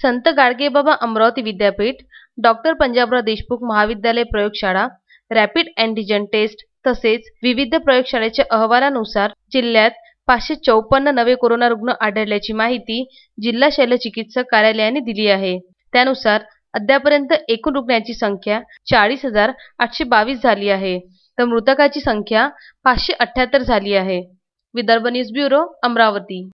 संत गाडगेबाबा अमरावती विद्यापीठ डॉक्टर पंजाबराव देशमुख महाविद्यालय प्रयोगशाळा रॅपिड अँटीजेन टेस्ट तसेच विविध प्रयोगशाळेच्या अहवालानुसार जिल्ह्यात पाचशे चौपन्न नवे कोरोना रुग्ण आढळल्याची माहिती जिल्हा शल्य चिकित्सक कार्यालयाने दिली आहे त्यानुसार अद्यापर्यंत एकूण रुग्णांची संख्या चाळीस हजार आठशे बावीस झाली आहे तर मृतकाची संख्या पाचशे अठ्ठ्याहत्तर झाली आहे विदर्भ न्यूज ब्यूरो अमरावती